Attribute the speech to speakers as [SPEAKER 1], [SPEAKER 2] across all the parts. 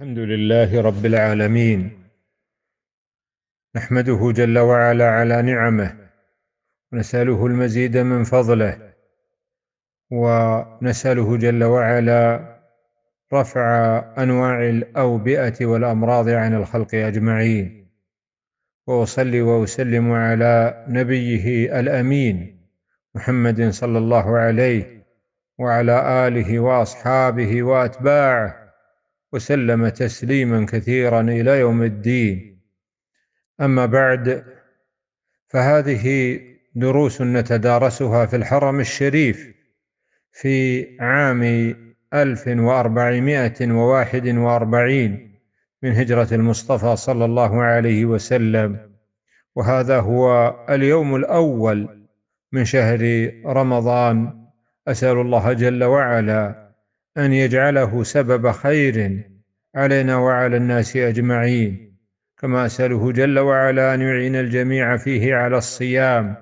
[SPEAKER 1] الحمد لله رب العالمين نحمده جل وعلا على نعمه ونساله المزيد من فضله ونساله جل وعلا رفع انواع الاوبئه والامراض عن الخلق اجمعين واصلي واسلم على نبيه الامين محمد صلى الله عليه وعلى اله واصحابه واتباعه وسلم تسليما كثيرا إلى يوم الدين أما بعد فهذه دروس نتدارسها في الحرم الشريف في عام 1441 من هجرة المصطفى صلى الله عليه وسلم وهذا هو اليوم الأول من شهر رمضان أسأل الله جل وعلا أن يجعله سبب خير علينا وعلى الناس أجمعين كما أسأله جل وعلا أن يعين الجميع فيه على الصيام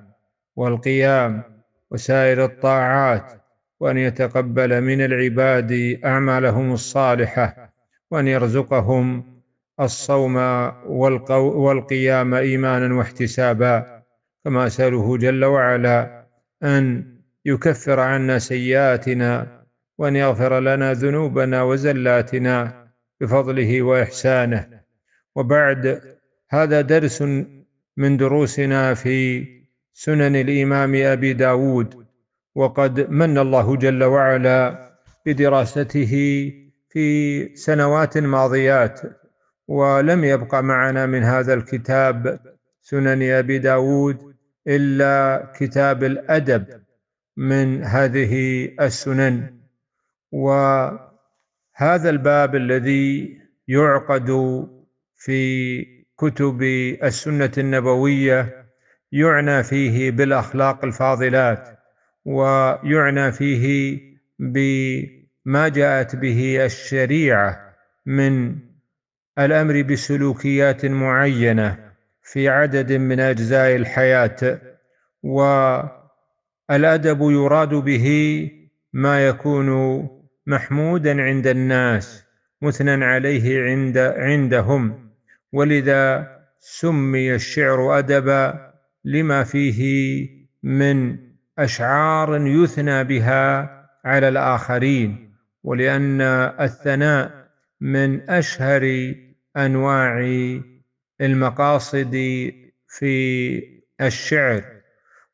[SPEAKER 1] والقيام وسائر الطاعات وأن يتقبل من العباد أعمالهم الصالحة وأن يرزقهم الصوم والقيام إيمانا واحتسابا كما أسأله جل وعلا أن يكفر عنا سيئاتنا وأن يغفر لنا ذنوبنا وزلاتنا بفضله وإحسانه وبعد هذا درس من دروسنا في سنن الإمام أبي داود وقد من الله جل وعلا بدراسته في سنوات ماضيات ولم يبق معنا من هذا الكتاب سنن أبي داود إلا كتاب الأدب من هذه السنن وهذا الباب الذي يعقد في كتب السنه النبويه يعنى فيه بالاخلاق الفاضلات ويعنى فيه بما جاءت به الشريعه من الامر بسلوكيات معينه في عدد من اجزاء الحياه والادب يراد به ما يكون محمودا عند الناس مثنى عليه عند عندهم ولذا سمي الشعر أدبا لما فيه من أشعار يثنى بها على الآخرين ولأن الثناء من أشهر أنواع المقاصد في الشعر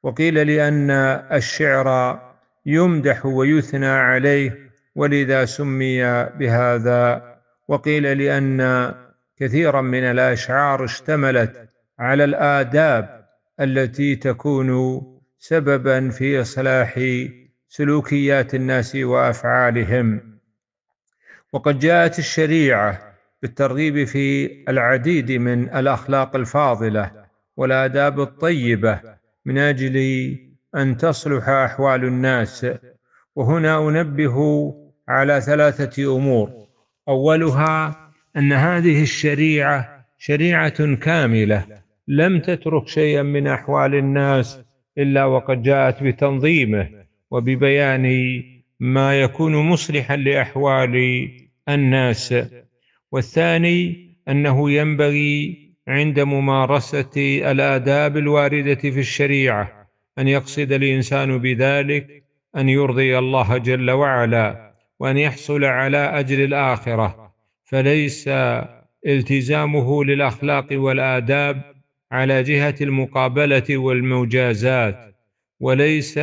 [SPEAKER 1] وقيل لأن الشعر يمدح ويثنى عليه ولذا سمي بهذا وقيل لأن كثيرا من الأشعار اشتملت على الآداب التي تكون سببا في إصلاح سلوكيات الناس وأفعالهم وقد جاءت الشريعة بالترغيب في العديد من الأخلاق الفاضلة والآداب الطيبة من أجل أن تصلح أحوال الناس وهنا أنبه على ثلاثة أمور أولها أن هذه الشريعة شريعة كاملة لم تترك شيئا من أحوال الناس إلا وقد جاءت بتنظيمه وببيان ما يكون مصلحا لأحوال الناس والثاني أنه ينبغي عند ممارسة الآداب الواردة في الشريعة أن يقصد الإنسان بذلك أن يرضي الله جل وعلا وأن يحصل على أجر الآخرة فليس التزامه للأخلاق والآداب على جهة المقابلة والمجازات وليس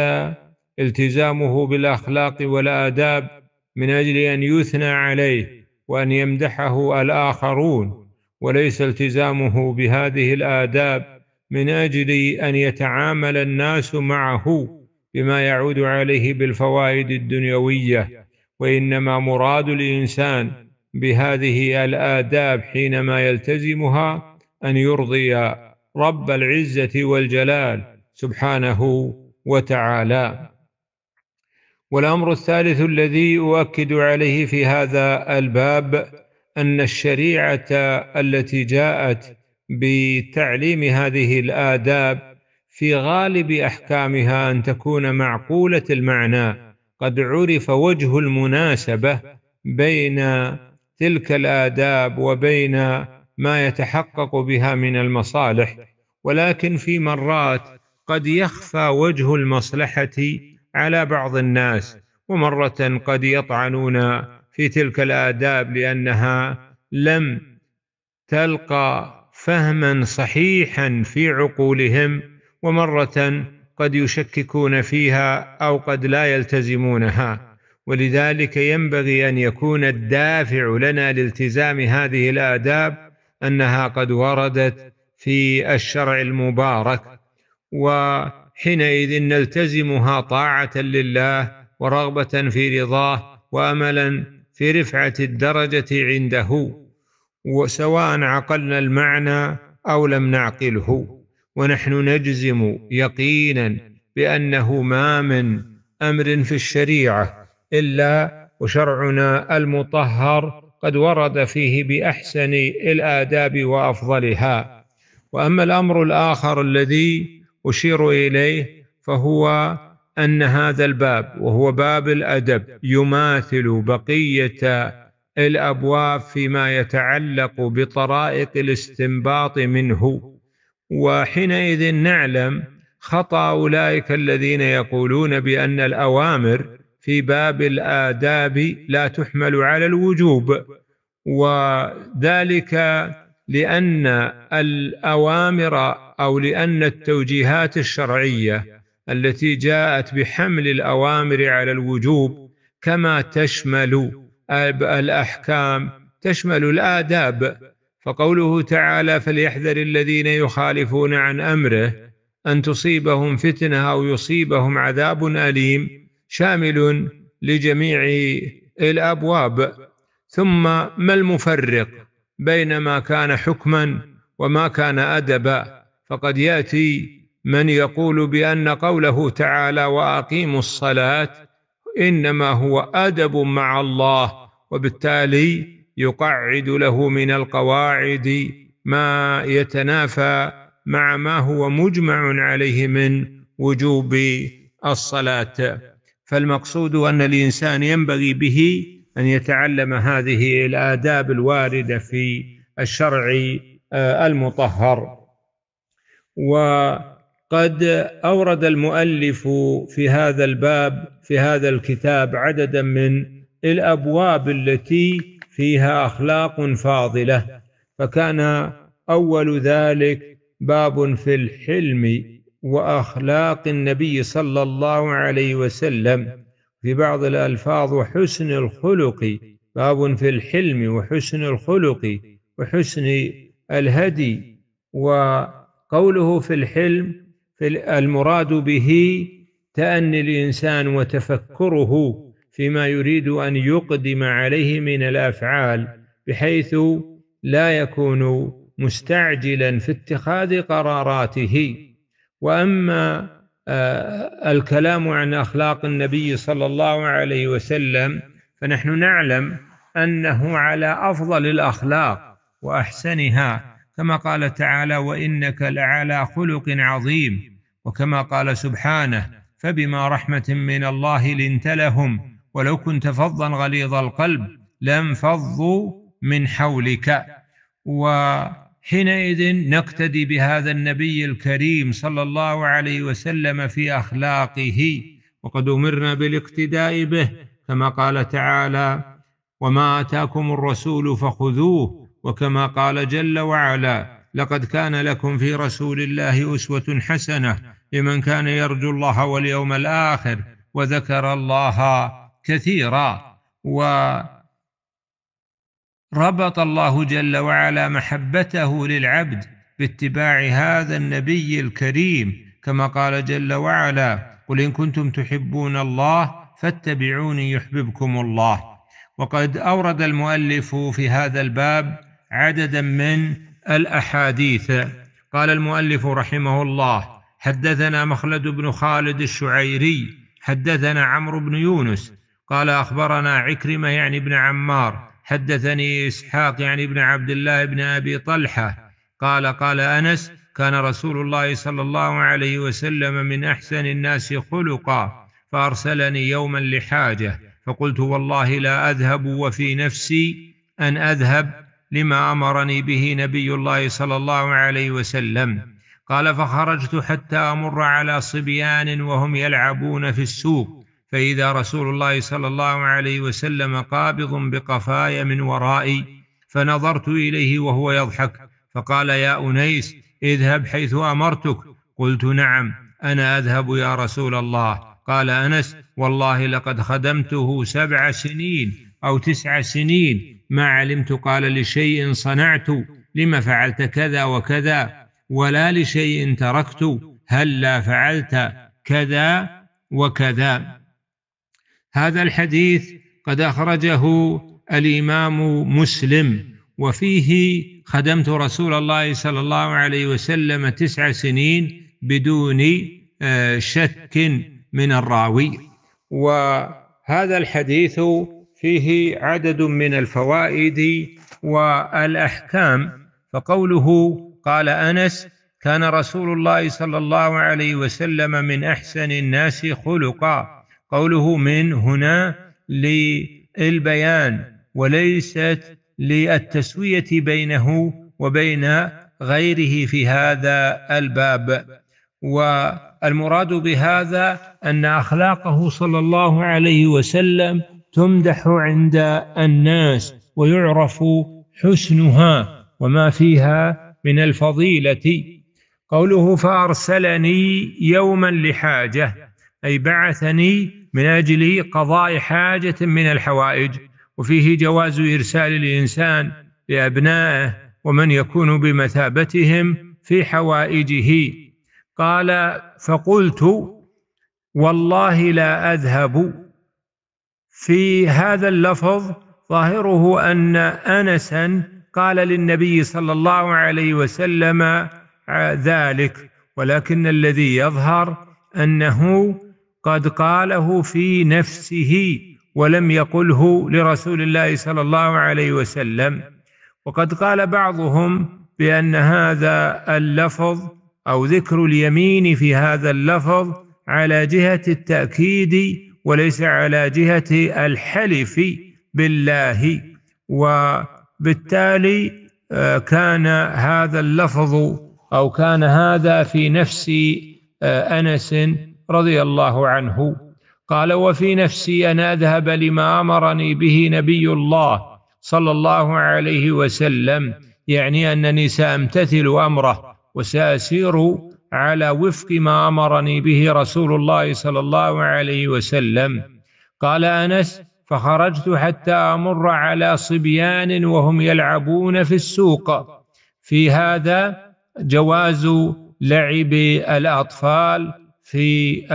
[SPEAKER 1] التزامه بالأخلاق والآداب من أجل أن يثنى عليه وأن يمدحه الآخرون وليس التزامه بهذه الآداب من أجل أن يتعامل الناس معه بما يعود عليه بالفوائد الدنيوية وانما مراد الانسان بهذه الاداب حينما يلتزمها ان يرضي رب العزه والجلال سبحانه وتعالى والامر الثالث الذي اؤكد عليه في هذا الباب ان الشريعه التي جاءت بتعليم هذه الاداب في غالب احكامها ان تكون معقوله المعنى قد عرف وجه المناسبة بين تلك الآداب وبين ما يتحقق بها من المصالح ولكن في مرات قد يخفى وجه المصلحة على بعض الناس ومرة قد يطعنون في تلك الآداب لأنها لم تلقى فهما صحيحا في عقولهم ومرة قد يشككون فيها او قد لا يلتزمونها ولذلك ينبغي ان يكون الدافع لنا لالتزام هذه الاداب انها قد وردت في الشرع المبارك وحينئذ نلتزمها طاعه لله ورغبه في رضاه واملا في رفعه الدرجه عنده وسواء عقلنا المعنى او لم نعقله ونحن نجزم يقينا بأنه ما من أمر في الشريعة إلا وشرعنا المطهر قد ورد فيه بأحسن الآداب وأفضلها وأما الأمر الآخر الذي أشير إليه فهو أن هذا الباب وهو باب الأدب يماثل بقية الأبواب فيما يتعلق بطرائق الاستنباط منه وحينئذ نعلم خطا اولئك الذين يقولون بان الاوامر في باب الاداب لا تحمل على الوجوب وذلك لان الاوامر او لان التوجيهات الشرعيه التي جاءت بحمل الاوامر على الوجوب كما تشمل الاحكام تشمل الاداب فقوله تعالى فليحذر الذين يخالفون عن امره ان تصيبهم فتنه او يصيبهم عذاب اليم شامل لجميع الابواب ثم ما المفرق بين ما كان حكما وما كان ادبا فقد ياتي من يقول بان قوله تعالى واقيموا الصلاه انما هو ادب مع الله وبالتالي يقعد له من القواعد ما يتنافى مع ما هو مجمع عليه من وجوب الصلاه فالمقصود ان الانسان ينبغي به ان يتعلم هذه الاداب الوارده في الشرع آه، المطهر وقد اورد المؤلف في هذا الباب في هذا الكتاب عددا من الابواب التي فيها أخلاق فاضلة فكان أول ذلك باب في الحلم وأخلاق النبي صلى الله عليه وسلم في بعض الألفاظ حسن الخلق باب في الحلم وحسن الخلق وحسن الهدي وقوله في الحلم في المراد به تأني الإنسان وتفكره فيما يريد أن يقدم عليه من الأفعال بحيث لا يكون مستعجلا في اتخاذ قراراته وأما آه، الكلام عن أخلاق النبي صلى الله عليه وسلم فنحن نعلم أنه على أفضل الأخلاق وأحسنها كما قال تعالى وإنك لعلى خلق عظيم وكما قال سبحانه فبما رحمة من الله لنت لهم ولو كنت فظا غليظ القلب لانفضوا من حولك وحينئذ نقتدي بهذا النبي الكريم صلى الله عليه وسلم في اخلاقه وقد امرنا بالاقتداء به كما قال تعالى وما اتاكم الرسول فخذوه وكما قال جل وعلا لقد كان لكم في رسول الله اسوه حسنه لمن كان يرجو الله واليوم الاخر وذكر الله كثيرا وربط الله جل وعلا محبته للعبد باتباع هذا النبي الكريم كما قال جل وعلا قل إن كنتم تحبون الله فاتبعوني يحببكم الله وقد أورد المؤلف في هذا الباب عددا من الأحاديث قال المؤلف رحمه الله حدثنا مخلد بن خالد الشعيري حدثنا عمرو بن يونس قال اخبرنا عكرمه يعني ابن عمار حدثني اسحاق يعني ابن عبد الله ابن ابي طلحه قال قال انس كان رسول الله صلى الله عليه وسلم من احسن الناس خلقا فارسلني يوما لحاجه فقلت والله لا اذهب وفي نفسي ان اذهب لما امرني به نبي الله صلى الله عليه وسلم قال فخرجت حتى امر على صبيان وهم يلعبون في السوق فإذا رسول الله صلى الله عليه وسلم قابض بقفايا من ورائي فنظرت إليه وهو يضحك فقال يا أنيس اذهب حيث أمرتك قلت نعم أنا أذهب يا رسول الله قال أنس والله لقد خدمته سبع سنين أو تسع سنين ما علمت قال لشيء صنعت لما فعلت كذا وكذا ولا لشيء تركت هلا لا فعلت كذا وكذا هذا الحديث قد أخرجه الإمام مسلم وفيه خدمت رسول الله صلى الله عليه وسلم تسع سنين بدون آه، شك من الراوي وهذا الحديث فيه عدد من الفوائد والأحكام فقوله قال أنس كان رسول الله صلى الله عليه وسلم من أحسن الناس خلقا قوله من هنا للبيان وليست للتسوية بينه وبين غيره في هذا الباب والمراد بهذا أن أخلاقه صلى الله عليه وسلم تمدح عند الناس ويعرف حسنها وما فيها من الفضيلة قوله فأرسلني يوما لحاجة أي بعثني من أجل قضاء حاجة من الحوائج وفيه جواز إرسال الإنسان لأبنائه ومن يكون بمثابتهم في حوائجه قال فقلت والله لا أذهب في هذا اللفظ ظاهره أن أنسا قال للنبي صلى الله عليه وسلم ذلك ولكن الذي يظهر أنه قد قاله في نفسه ولم يقله لرسول الله صلى الله عليه وسلم وقد قال بعضهم بأن هذا اللفظ أو ذكر اليمين في هذا اللفظ على جهة التأكيد وليس على جهة الحلف بالله وبالتالي آه، كان هذا اللفظ أو كان هذا في نفس آه، أنس رضي الله عنه قال وفي نفسي أن أذهب لما أمرني به نبي الله صلى الله عليه وسلم يعني أنني سأمتثل أمره وسأسير على وفق ما أمرني به رسول الله صلى الله عليه وسلم قال أنس فخرجت حتى أمر على صبيان وهم يلعبون في السوق في هذا جواز لعب الأطفال في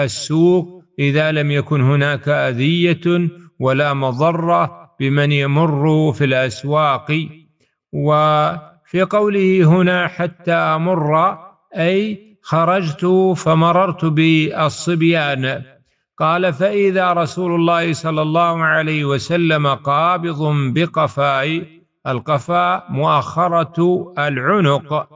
[SPEAKER 1] السوق إذا لم يكن هناك أذية ولا مضرة بمن يمر في الأسواق وفي قوله هنا حتى امر أي خرجت فمررت بالصبيان قال فإذا رسول الله صلى الله عليه وسلم قابض بقفاء القفاء مؤخرة العنق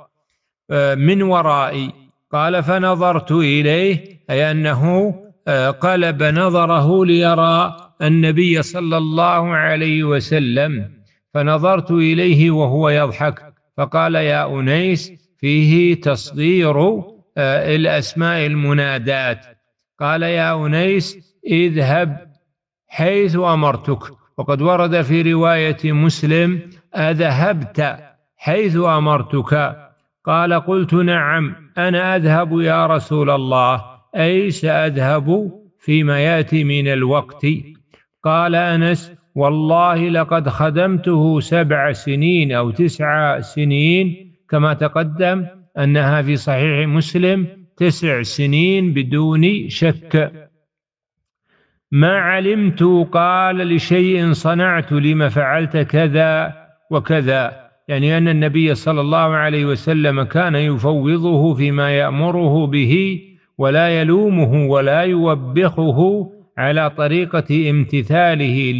[SPEAKER 1] آه، من ورائي قال فنظرت إليه أي أنه آه، قلب نظره ليرى النبي صلى الله عليه وسلم فنظرت إليه وهو يضحك فقال يا أنيس فيه تصغير آه، الأسماء المنادات قال يا أنيس اذهب حيث أمرتك وقد ورد في رواية مسلم أذهبت حيث أمرتك قال قلت نعم أنا أذهب يا رسول الله أي سأذهب فيما يأتي من الوقت قال أنس والله لقد خدمته سبع سنين أو تسع سنين كما تقدم أنها في صحيح مسلم تسع سنين بدون شك ما علمت قال لشيء صنعت لما فعلت كذا وكذا يعني أن النبي صلى الله عليه وسلم كان يفوضه فيما يأمره به ولا يلومه ولا يوبخه على طريقة امتثاله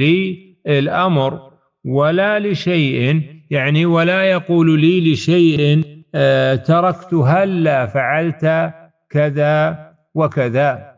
[SPEAKER 1] للأمر ولا لشيء يعني ولا يقول لي لشيء آه، تركت هلا فعلت كذا وكذا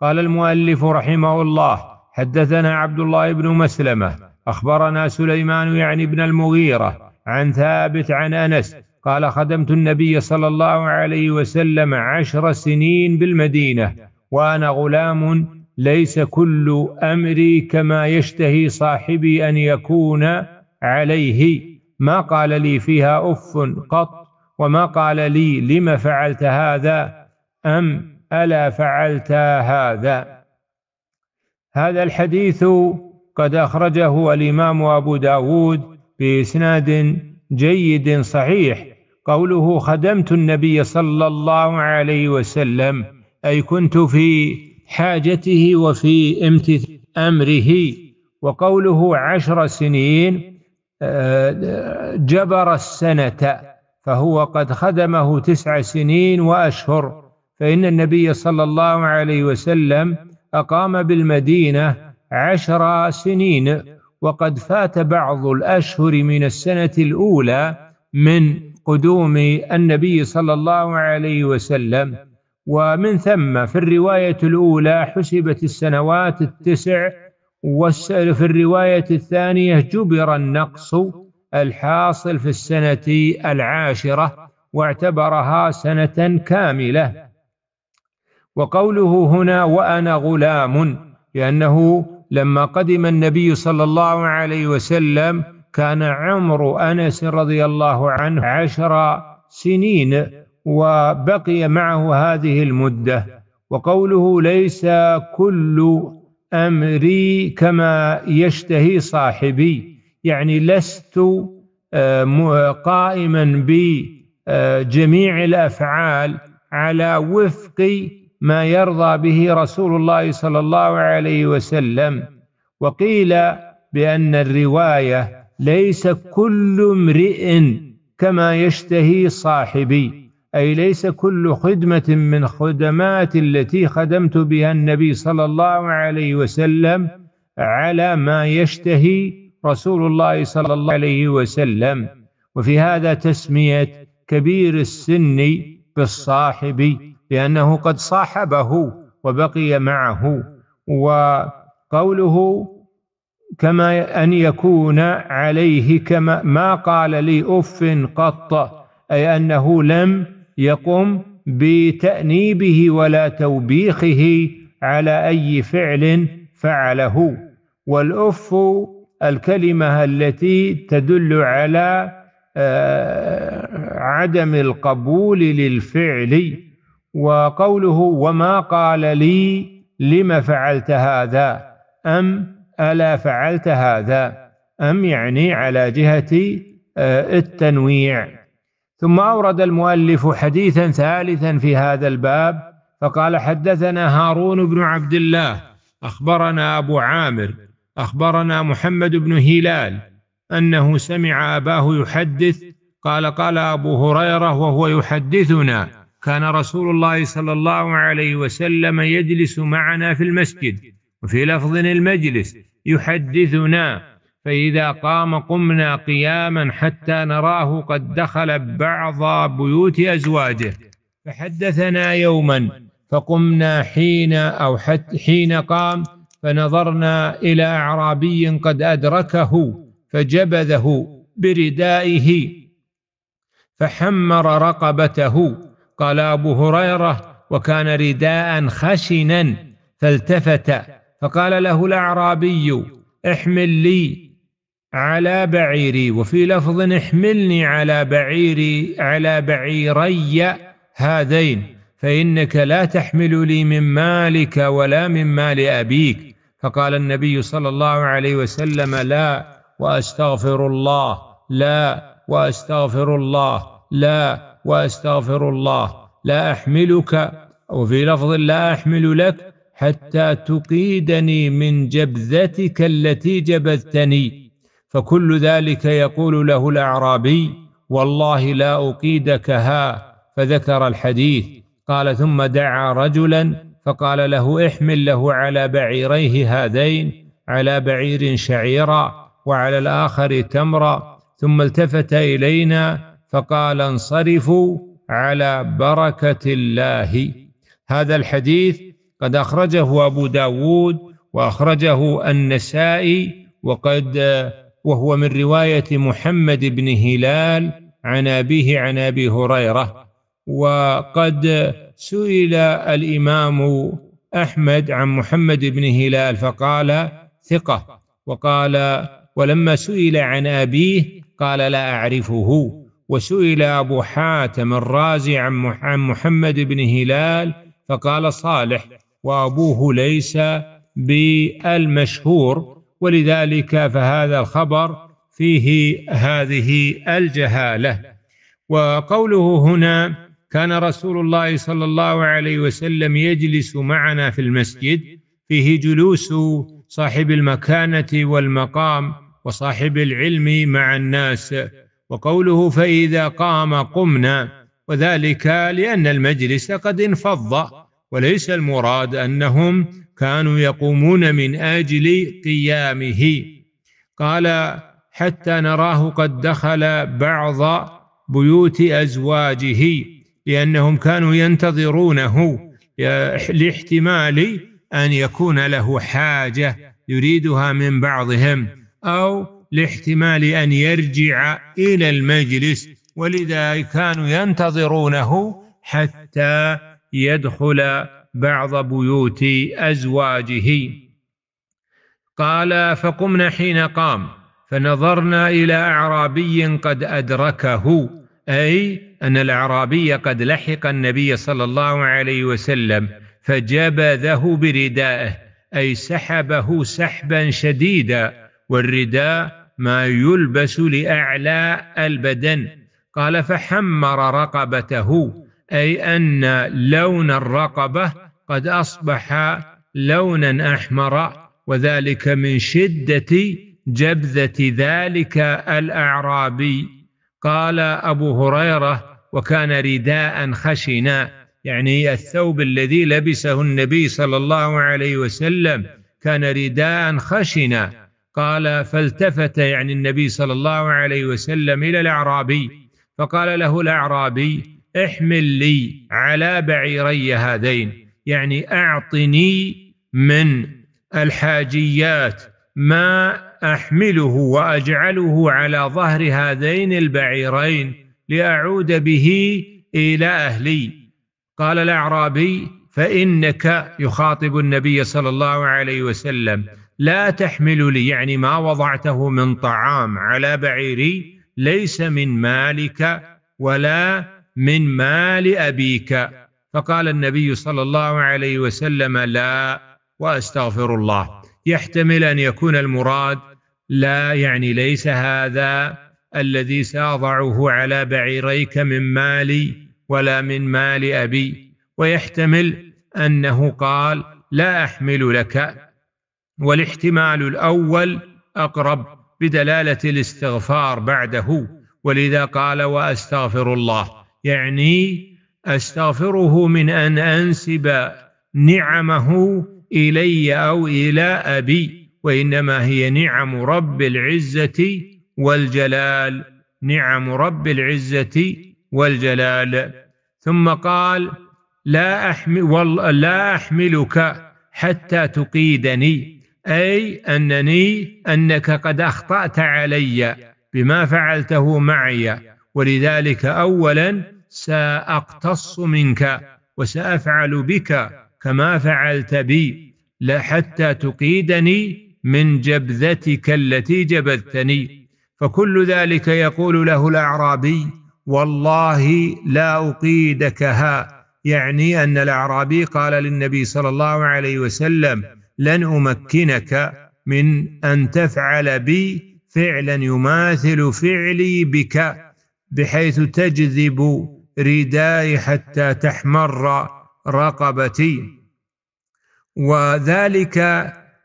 [SPEAKER 1] قال المؤلف رحمه الله حدثنا عبد الله بن مسلمة أخبرنا سليمان يعني بن المغيرة عن ثابت عن انس قال خدمت النبي صلى الله عليه وسلم عشر سنين بالمدينه وانا غلام ليس كل امري كما يشتهي صاحبي ان يكون عليه ما قال لي فيها اف قط وما قال لي لم فعلت هذا ام الا فعلت هذا هذا الحديث قد اخرجه الامام ابو داود بإسناد جيد صحيح قوله خدمت النبي صلى الله عليه وسلم أي كنت في حاجته وفي امتثال أمره وقوله عشر سنين جبر السنة فهو قد خدمه تسع سنين وأشهر فإن النبي صلى الله عليه وسلم أقام بالمدينة عشر سنين وقد فات بعض الأشهر من السنة الأولى من قدوم النبي صلى الله عليه وسلم ومن ثم في الرواية الأولى حسبت السنوات التسع وفي الرواية الثانية جبر النقص الحاصل في السنة العاشرة واعتبرها سنة كاملة وقوله هنا وأنا غلام لأنه لما قدم النبي صلى الله عليه وسلم كان عمر أنس رضي الله عنه عشر سنين وبقي معه هذه المدة وقوله ليس كل أمري كما يشتهي صاحبي يعني لست آه، قائما بجميع الأفعال على وفق ما يرضى به رسول الله صلى الله عليه وسلم وقيل بأن الرواية ليس كل امرئ كما يشتهي صاحبي أي ليس كل خدمة من خدمات التي خدمت بها النبي صلى الله عليه وسلم على ما يشتهي رسول الله صلى الله عليه وسلم وفي هذا تسمية كبير السن بالصاحب لأنه قد صاحبه وبقي معه وقوله كما أن يكون عليه كما ما قال لي أف قط أي أنه لم يقم بتأنيبه ولا توبيخه على أي فعل فعله والأف الكلمة التي تدل على آه، عدم القبول للفعل وقوله وما قال لي لم فعلت هذا أم ألا فعلت هذا أم يعني على جهة آه، التنويع ثم أورد المؤلف حديثا ثالثا في هذا الباب فقال حدثنا هارون بن عبد الله أخبرنا أبو عامر أخبرنا محمد بن هلال أنه سمع أباه يحدث قال قال أبو هريرة وهو يحدثنا كان رسول الله صلى الله عليه وسلم يجلس معنا في المسجد وفي لفظ المجلس يحدثنا فإذا قام قمنا قياما حتى نراه قد دخل بعض بيوت أزواجه فحدثنا يوما فقمنا حين أو حتى حين قام فنظرنا إلى أعرابي قد أدركه فجبذه بردائه فحمر رقبته قال أبو هريرة وكان رداء خشنا فالتفت فقال له الأعرابي احمل لي على بعيري وفي لفظ احملني على بعيري على بعيري هذين فإنك لا تحمل لي من مالك ولا من مال أبيك فقال النبي صلى الله عليه وسلم لا وأستغفر الله لا وأستغفر الله لا واستغفر الله لا احملك وفي لفظ لا احمل لك حتى تقيدني من جبذتك التي جبذتني فكل ذلك يقول له الاعرابي والله لا اقيدك ها فذكر الحديث قال ثم دعا رجلا فقال له احمل له على بعيريه هذين على بعير شعيرا وعلى الاخر تمرا ثم التفت الينا فقال انصرفوا على بركة الله هذا الحديث قد أخرجه أبو داود وأخرجه النسائي وقد وهو من رواية محمد بن هلال عن أبيه عن أبي هريرة وقد سئل الإمام أحمد عن محمد بن هلال فقال ثقة وقال ولما سئل عن أبيه قال لا أعرفه وسئل أبو حاتم الرازي عن محمد بن هلال فقال صالح وأبوه ليس بالمشهور ولذلك فهذا الخبر فيه هذه الجهالة وقوله هنا كان رسول الله صلى الله عليه وسلم يجلس معنا في المسجد فيه جلوس صاحب المكانة والمقام وصاحب العلم مع الناس وقوله فإذا قام قمنا وذلك لأن المجلس قد انفض وليس المراد أنهم كانوا يقومون من أجل قيامه قال حتى نراه قد دخل بعض بيوت أزواجه لأنهم كانوا ينتظرونه لاحتمال أن يكون له حاجة يريدها من بعضهم أو لاحتمال أن يرجع إلى المجلس ولذا كانوا ينتظرونه حتى يدخل بعض بيوت أزواجه قال فقمنا حين قام فنظرنا إلى أعرابي قد أدركه أي أن الأعرابي قد لحق النبي صلى الله عليه وسلم فجبذه بردائه أي سحبه سحبا شديدا والرداء ما يلبس لأعلى البدن قال فحمر رقبته أي أن لون الرقبة قد أصبح لونا أحمر وذلك من شدة جبذة ذلك الأعرابي قال أبو هريرة وكان رداء خشنا يعني الثوب الذي لبسه النبي صلى الله عليه وسلم كان رداء خشنا قال فالتفت يعني النبي صلى الله عليه وسلم إلى الأعرابي فقال له الأعرابي احمل لي على بعيري هذين يعني أعطني من الحاجيات ما أحمله وأجعله على ظهر هذين البعيرين لأعود به إلى أهلي قال الأعرابي فإنك يخاطب النبي صلى الله عليه وسلم لا تحمل لي يعني ما وضعته من طعام على بعيري ليس من مالك ولا من مال أبيك فقال النبي صلى الله عليه وسلم لا وأستغفر الله يحتمل أن يكون المراد لا يعني ليس هذا الذي ساضعه على بعيريك من مالي ولا من مال أبي ويحتمل أنه قال لا أحمل لك والاحتمال الاول اقرب بدلاله الاستغفار بعده ولذا قال واستغفر الله يعني استغفره من ان انسب نعمه الي او الى ابي وانما هي نعم رب العزه والجلال نعم رب العزه والجلال ثم قال لا أحمل لا احملك حتى تقيدني أي أنني أنك قد أخطأت علي بما فعلته معي ولذلك أولا سأقتص منك وسأفعل بك كما فعلت بي لحتى حتى تقيدني من جبذتك التي جبذتني فكل ذلك يقول له الأعرابي والله لا أقيدكها يعني أن الأعرابي قال للنبي صلى الله عليه وسلم لن أمكنك من أن تفعل بي فعلا يماثل فعلي بك بحيث تجذب رداي حتى تحمر رقبتي وذلك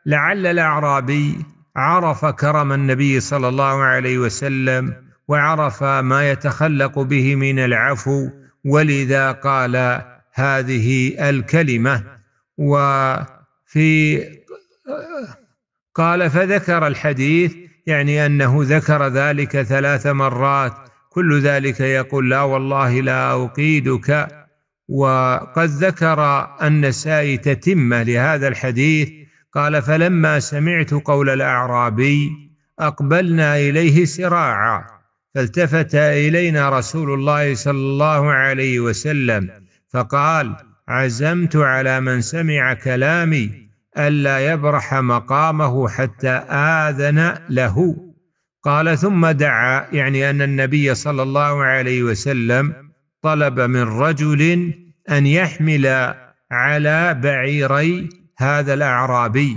[SPEAKER 1] لعل الأعرابي عرف كرم النبي صلى الله عليه وسلم وعرف ما يتخلق به من العفو ولذا قال هذه الكلمة و في قال فذكر الحديث يعني أنه ذكر ذلك ثلاث مرات كل ذلك يقول لا والله لا أقيدك وقد ذكر النسائي تتمة لهذا الحديث قال فلما سمعت قول الأعرابي أقبلنا إليه سراعا فالتفت إلينا رسول الله صلى الله عليه وسلم فقال عزمت على من سمع كلامي ألا يبرح مقامه حتى آذن له قال ثم دعا يعني أن النبي صلى الله عليه وسلم طلب من رجل أن يحمل على بعيري هذا الأعرابي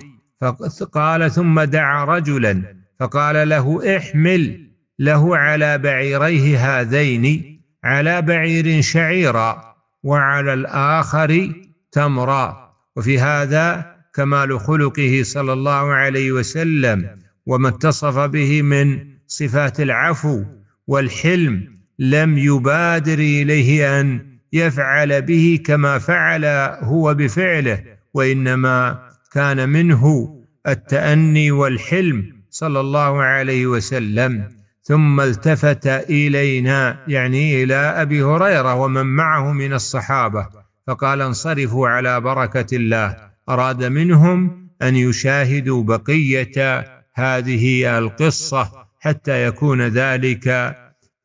[SPEAKER 1] فقال ثم دعا رجلا فقال له احمل له على بعيريه هذين على بعير شعيرا وعلى الآخر تمرا وفي هذا كمال خلقه صلى الله عليه وسلم وما اتصف به من صفات العفو والحلم لم يبادر اليه ان يفعل به كما فعل هو بفعله وانما كان منه التاني والحلم صلى الله عليه وسلم ثم التفت الينا يعني الى ابي هريره ومن معه من الصحابه فقال انصرفوا على بركه الله أراد منهم أن يشاهدوا بقية هذه القصة حتى يكون ذلك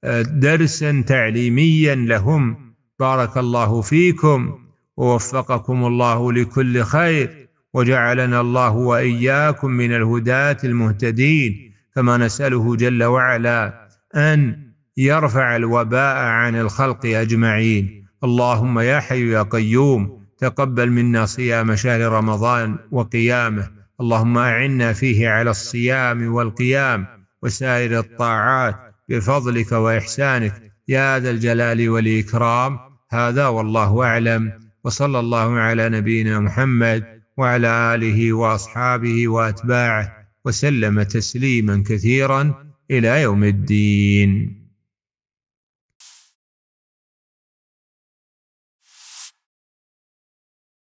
[SPEAKER 1] آه، درسا تعليميا لهم بارك الله فيكم ووفقكم الله لكل خير وجعلنا الله وإياكم من الهداة المهتدين كما نسأله جل وعلا أن يرفع الوباء عن الخلق أجمعين اللهم يا حي يا قيوم تقبل منا صيام شهر رمضان وقيامه اللهم اعنا فيه على الصيام والقيام وسائر الطاعات بفضلك واحسانك يا ذا الجلال والاكرام هذا والله اعلم وصلى الله على نبينا محمد وعلى اله واصحابه واتباعه وسلم تسليما كثيرا الى يوم الدين